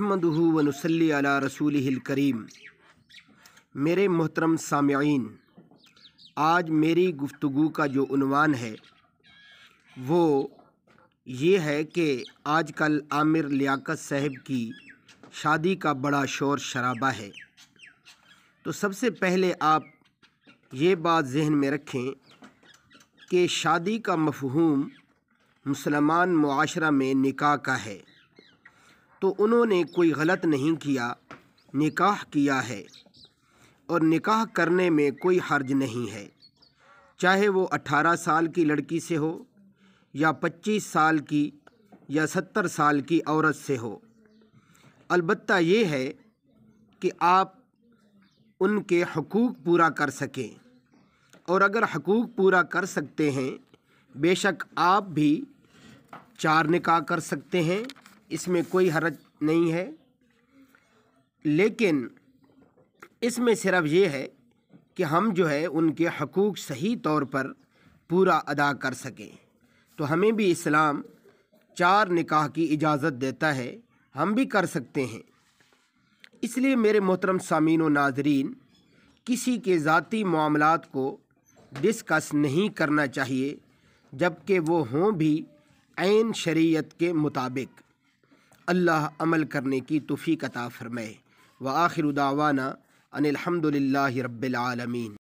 नहमद वनसली अला रसूल करीम मेरे मोहतरम सामीन आज मेरी गुफ्तु का जो उनवान है वो ये है कि आज कल आमिर लियाकत साहब की शादी का बड़ा शोर शराबा है तो सबसे पहले आप ये बात जहन में रखें कि शादी का मफहूम मुसलमान माशरा में निकाह का है तो उन्होंने कोई गलत नहीं किया निकाह किया है और निकाह करने में कोई हर्ज नहीं है चाहे वो अट्ठारह साल की लड़की से हो या पच्चीस साल की या सत्तर साल की औरत से हो अलबत्त ये है कि आप उनके हकूक़ पूरा कर सकें और अगर हकूक़ पूरा कर सकते हैं बेशक आप भी चार निकाह कर सकते हैं इसमें कोई हरज नहीं है लेकिन इसमें सिर्फ ये है कि हम जो है उनके हकूक़ सही तौर पर पूरा अदा कर सकें तो हमें भी इस्लाम चार निकाह की इजाज़त देता है हम भी कर सकते हैं इसलिए मेरे मोहतरम सामीन नाजरीन किसी के ज़ाती मामलों को डिस्कस नहीं करना चाहिए जबकि वो हों भी आन शरीयत के मुताबिक अल्लाह अमल करने की तोफ़ी कता फ़रमाए व आखिर दावाना अनिलहमदिल्ला रबालमीन